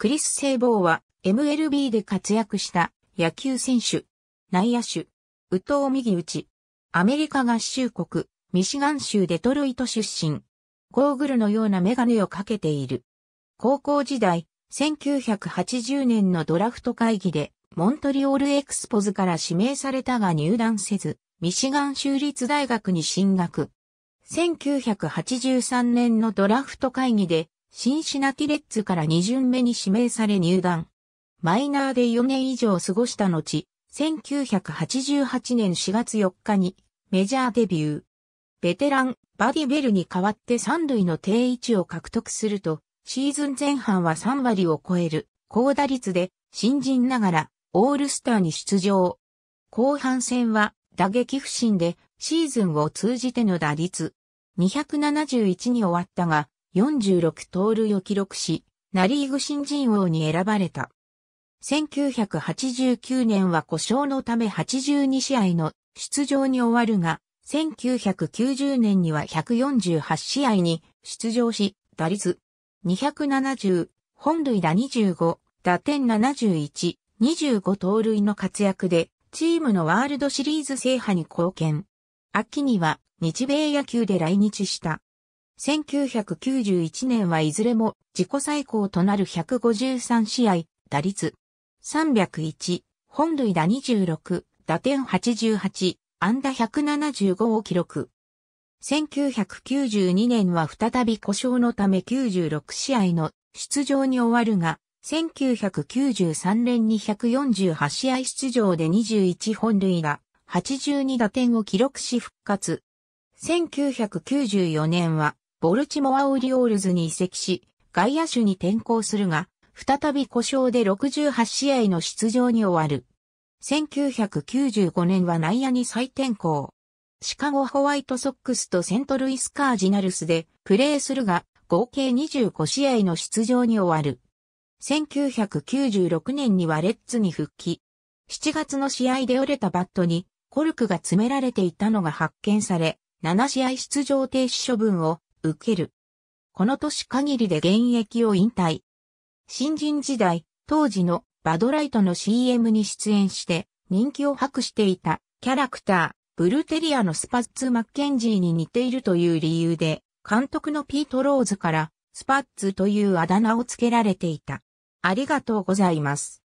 クリス・セイボーは MLB で活躍した野球選手、内野手、右投右打ち、アメリカ合衆国、ミシガン州デトロイト出身。ゴーグルのようなメガネをかけている。高校時代、1980年のドラフト会議で、モントリオールエクスポズから指名されたが入団せず、ミシガン州立大学に進学。1983年のドラフト会議で、シンシナティレッツから2巡目に指名され入団。マイナーで4年以上過ごした後、1988年4月4日にメジャーデビュー。ベテラン、バディベルに代わって三塁の定位置を獲得すると、シーズン前半は3割を超える高打率で新人ながらオールスターに出場。後半戦は打撃不振でシーズンを通じての打率271に終わったが、46盗塁を記録し、ナリーグ新人王に選ばれた。1989年は故障のため82試合の出場に終わるが、1990年には148試合に出場し、打率270、本塁打25、打点71、25盗塁の活躍で、チームのワールドシリーズ制覇に貢献。秋には日米野球で来日した。1991年はいずれも自己最高となる153試合、打率301、本塁打26、打点88、安打175を記録。1992年は再び故障のため96試合の出場に終わるが、1993年に148試合出場で21本塁打、82打点を記録し復活。1994年はボルチモア・オリオールズに移籍し、外野手に転向するが、再び故障で68試合の出場に終わる。1995年は内野に再転向。シカゴホワイトソックスとセントルイスカージナルスでプレーするが、合計25試合の出場に終わる。1996年にはレッツに復帰。7月の試合で折れたバットにコルクが詰められていたのが発見され、7試合出場停止処分を受ける。この年限りで現役を引退。新人時代、当時のバドライトの CM に出演して人気を博していたキャラクター、ブルテリアのスパッツ・マッケンジーに似ているという理由で、監督のピート・ローズからスパッツというあだ名を付けられていた。ありがとうございます。